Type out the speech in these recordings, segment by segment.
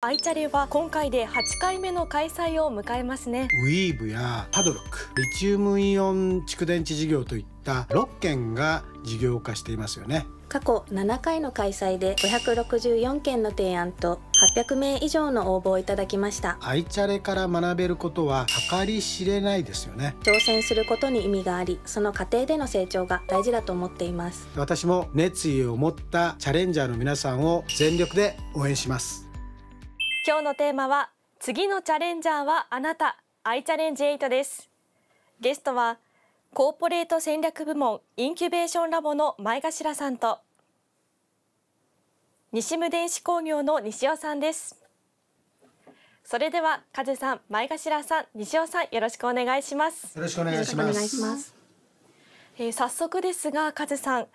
アイチャレは今回で8回目の開催を迎えますねウィーブやパドロックリチウムイオン蓄電池事業といった6件が事業化していますよね過去7回の開催で564件の提案と800名以上の応募をいただきましたアイチャレから学べることは計り知れないですよね挑戦することに意味がありその過程での成長が大事だと思っています私も熱意を持ったチャレンジャーの皆さんを全力で応援します今日のテーマは次のチャレンジャーはあなたアイチャレンジ8ですゲストはコーポレート戦略部門インキュベーションラボの前頭さんと西無電子工業の西尾さんですそれでは風さん前頭さん西尾さんよろしくお願いしますよろしくお願いしますえー、早速ですがカズさん、うん、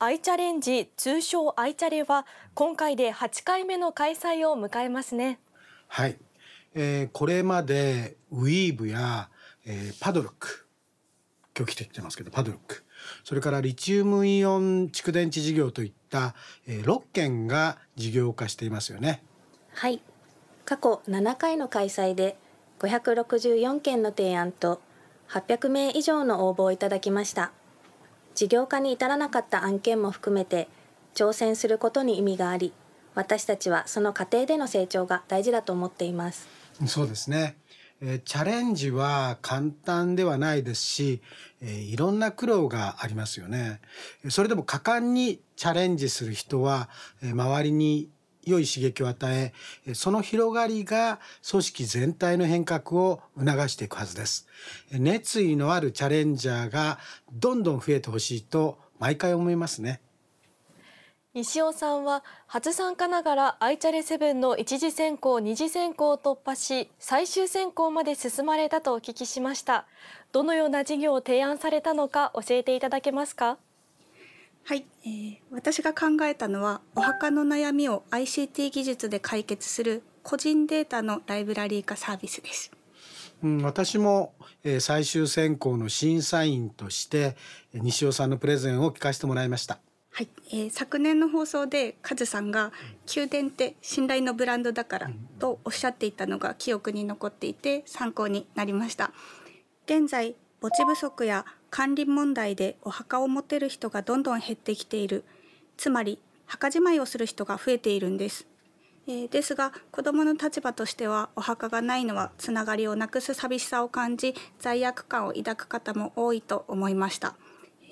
アイチャレンジ通称アイチャレは今回で8回目の開催を迎えますねはい、えー、これまでウィーブや、えー、パドルック今日来て言ってますけどパドルックそれからリチウムイオン蓄電池事業といった、えー、6件が事業化していますよね。はい過去7回の開催で564件の提案と800名以上の応募をいただきました事業化に至らなかった案件も含めて挑戦することに意味があり私たちはその過程での成長が大事だと思っています。そうですね。えチャレンジは簡単ではないですし、えいろんな苦労がありますよね。それでも果敢にチャレンジする人は、え周りに良い刺激を与え、その広がりが組織全体の変革を促していくはずです。熱意のあるチャレンジャーがどんどん増えてほしいと毎回思いますね。西尾さんは初参加ながらアイチャレセブンの一次選考二次選考を突破し最終選考まで進まれたとお聞きしましたどのような事業を提案されたのか教えていただけますかはい、えー、私が考えたのはお墓の悩みを ICT 技術で解決する個人データのライブラリー化サービスです、うん、私もえ最終選考の審査員として西尾さんのプレゼンを聞かせてもらいましたはい、えー、昨年の放送でカズさんが宮殿って信頼のブランドだからとおっしゃっていたのが記憶に残っていて参考になりました現在墓地不足や管理問題でお墓を持てる人がどんどん減ってきているつまり墓じまいをする人が増えているんですえですが子どもの立場としてはお墓がないのはつながりをなくす寂しさを感じ罪悪感を抱く方も多いと思いました、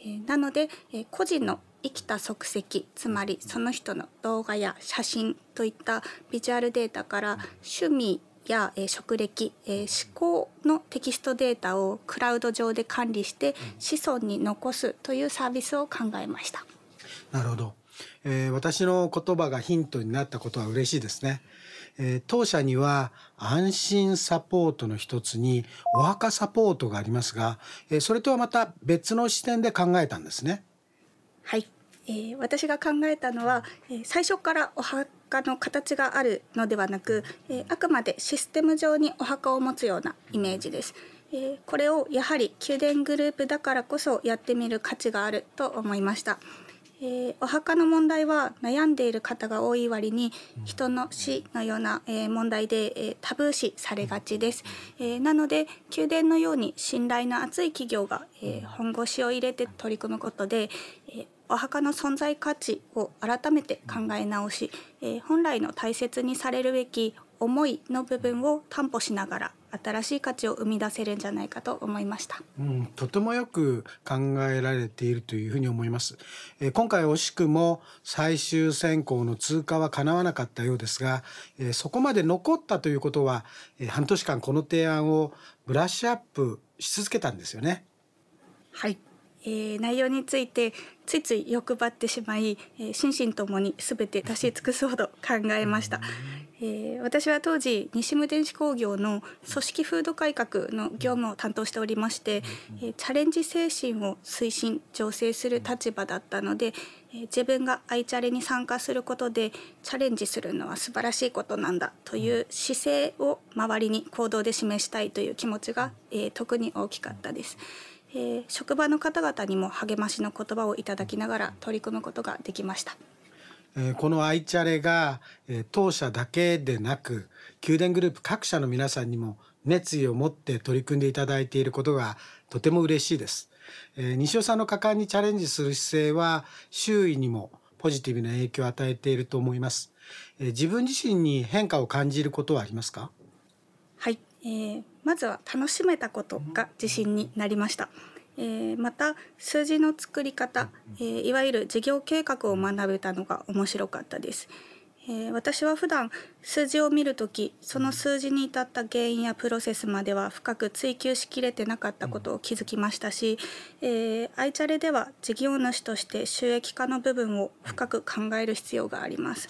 えなので、え個人の生きた足跡つまりその人の動画や写真といったビジュアルデータから趣味や、え職歴、え思考のテキストデータをクラウド上で管理して子孫に残すというサービスを考えました。なるほど、えー、私の言葉がヒントになったことは嬉しいですね。えー、当社には安心サポートの一つにお墓サポートがありますが、えー、それとはまた別の視点で考えたんですね。はい。えー、私が考えたのは、え最初からお墓の形があるのではなく、えあくまでシステム上にお墓を持つようなイメージです。えこれをやはり宮殿グループだからこそやってみる価値があると思いました。えー、お墓の問題は悩んでいる方が多い割に人の死のような、えー、問題で、えー、タブー視されがちです、えなので宮殿のように信頼の厚い企業が、え本腰を入れて取り組むことで、えお墓の存在価値を改めて考え直し、えー、本来の大切にされるべき思いの部分を担保しながら新しい価値を生み出せるんじゃないかと思いました、うん、とてもよく考えられているというふうに思います、えー、今回惜しくも最終選考の通過は叶わなかったようですが、えー、そこまで残ったということは、えー、半年間この提案をブラッシュアップし続けたんですよねはいえー、内容についてついつい欲張ってしまい、えー、心身ともに全て出し尽くすほど考えました。えー、私は当時西無電子工業の組織風土改革の業務を担当しておりまして、えー、チャレンジ精神を推進醸成する立場だったので、えー、自分がアイチャレに参加することでチャレンジするのは素晴らしいことなんだという姿勢を周りに行動で示したいという気持ちが、えー、特に大きかったです。えー、職場の方々にも励ましの言葉をいただきながら取り組むことができました。えー、このアイチャレが、えー、当社だけでなく宮殿グループ各社の皆さんにも熱意を持って取り組んでいただいていることがとても嬉しいです。えー、西尾さんの果敢にチャレンジする姿勢は周囲にもポジティブな影響を与えていると思います。えー、自分自身に変化を感じることはありますかはい、えー、まずは楽しめたことが自信になりました。えー、また数字の作り方、えー、いわゆる事業計画を学べたのが面白かったです。えー、私は普段数字を見るときその数字に至った原因やプロセスまでは深く追求しきれてなかったことを気づきましたし、えー、アイチャレでは事業主として収益化の部分を深く考える必要があります。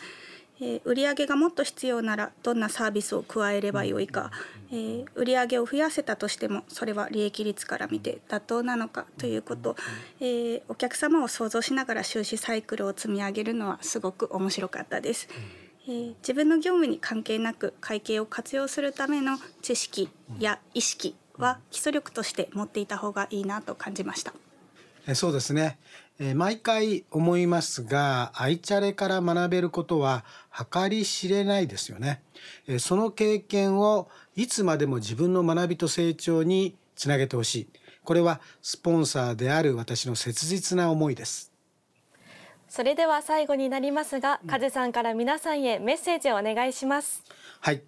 えー、売上がもっと必要ならどんなサービスを加えればよいか、えー、売上を増やせたとしてもそれは利益率から見て妥当なのかということ、えー、お客様を想像しながら収支サイクルを積み上げるのはすごく面白かったです。えー、自分の業務に関係なく会計を活用するための知識や意識は基礎力として持っていた方がいいなと感じました。そうですね、え毎回思いますが愛チャレから学べることは計り知れないですよね、えその経験をいつまでも自分の学びと成長につなげてほしいこれはスポンサーである私の切実な思いですそれでは最後になりますが、うん、さんから皆さんへメッセージをお願いしますはい、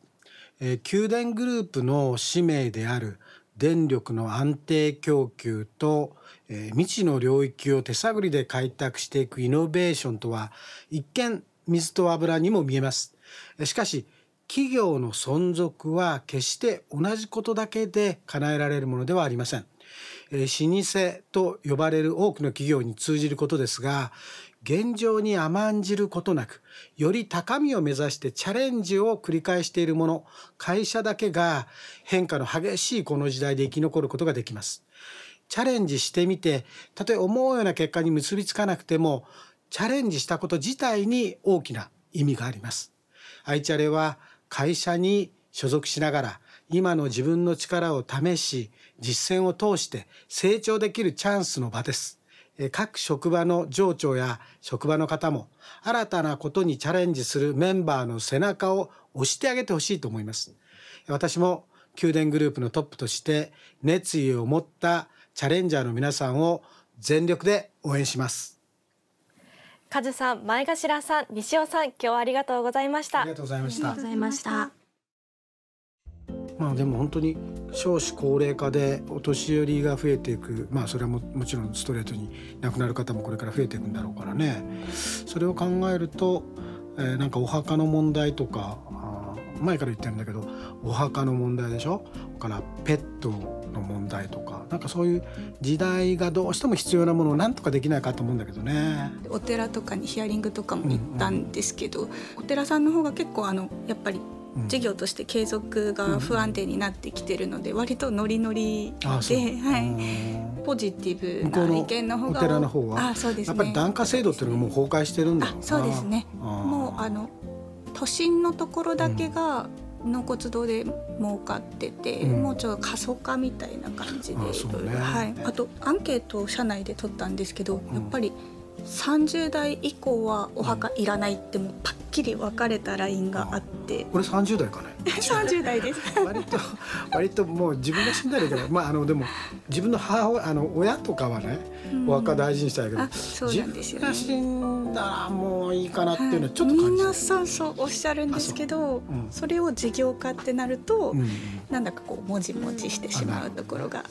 えー、宮殿グループの使命である電力の安定供給と、え未知の領域を手探りで開拓していくイノベーションとは一見水と油にも見えます。しかし企業の存続は決して同じことだけで叶えられるものではありません。え老舗と呼ばれる多くの企業に通じることですが現状に甘んじることなく、より高みを目指してチャレンジを繰り返しているもの、会社だけが変化の激しいこの時代で生き残ることができます。チャレンジしてみて、たとえ思うような結果に結びつかなくても、チャレンジしたこと自体に大きな意味があります。アイチャレは会社に所属しながら、今の自分の力を試し、実践を通して成長できるチャンスの場です。各職場の上長や職場の方も新たなことにチャレンジするメンバーの背中を押してあげてほしいと思います。私も宮殿グループのトップとして熱意を持ったチャレンジャーの皆さんを全力で応援します。カズさん、前頭さん、西尾さん、今日はありがとうございました。ありがとうございました。ありがとうございました。まあでも本当に少子高齢化でお年寄りが増えていくまあそれはももちろんストレートに亡くなる方もこれから増えていくんだろうからねそれを考えると、えー、なんかお墓の問題とか前から言ってるんだけどお墓の問題でしょからペットの問題とかなんかそういう時代がどうしても必要なものをなんとかできないかと思うんだけどねお寺とかにヒアリングとかも行ったんですけど、うんうん、お寺さんの方が結構あのやっぱり事業として継続が不安定になってきてるので、割とノリノリで、はい、ポジティブな意見の方が寺の方はあそうです、ね、やっぱり檀家制度っていうのがもう崩壊してるんだろうそうですねもうあの都心のところだけが、納骨堂で儲かってて、うん、もうちょっと過疎化みたいな感じでいろいはい、あとアンケートを社内で取ったんですけど、やっぱり30代以降はお墓いらないってもうパッきり分かれたラインがあって、これ30代かね30代です 割と割ともう自分が死んだらいいけど、まあ、あのでも自分の母親あの親とかはねお墓大事にしたいけど、うん、そうなんですよ、ね、自分が死んだらもういいかなっていうのはちょっと感じ、はい、皆さんそうおっしゃるんですけどそうん、それを事業化ってなると、うん、なんだかこうもじもじしてしまうところがあっ